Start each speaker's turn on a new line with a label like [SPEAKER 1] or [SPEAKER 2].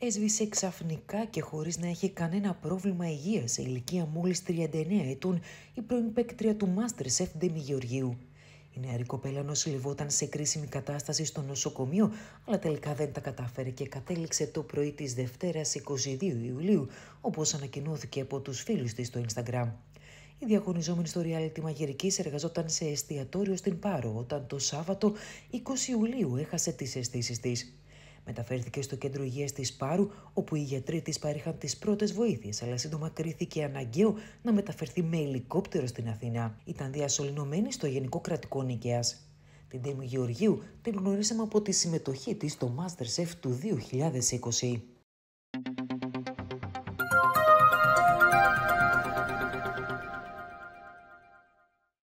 [SPEAKER 1] έσβησε ξαφνικά και χωρίς να έχει κανένα πρόβλημα υγείας σε ηλικία μόλις 39 ετών η πρώην παίκτρια του Masterchef Ντέμι Γεωργίου. Η νεαρή κοπέλα νοσηλευόταν σε κρίσιμη κατάσταση στο νοσοκομείο, αλλά τελικά δεν τα κατάφερε και κατέληξε το πρωί της Δευτέρας 22 Ιουλίου, όπως ανακοινώθηκε από τους φίλους της στο Instagram. Η διαγωνιζόμενη στο reality μαγειρικής εργαζόταν σε εστιατόριο στην Πάρο, όταν το Σάββατο 20 Ιουλίου έχασε τις αισθήσεις της. Μεταφέρθηκε στο κέντρο υγείας της Πάρου, όπου οι γιατροί της παρήχαν τις πρώτες βοήθειες, αλλά σύντομα κρίθηκε αναγκαίο να μεταφερθεί με ελικόπτερο στην Αθήνα. Ήταν διασωληνωμένη στο Γενικό Κρατικό Νικαίας. Την Τέμι Γεωργίου την γνωρίσαμε από τη συμμετοχή της στο Masterchef του 2020.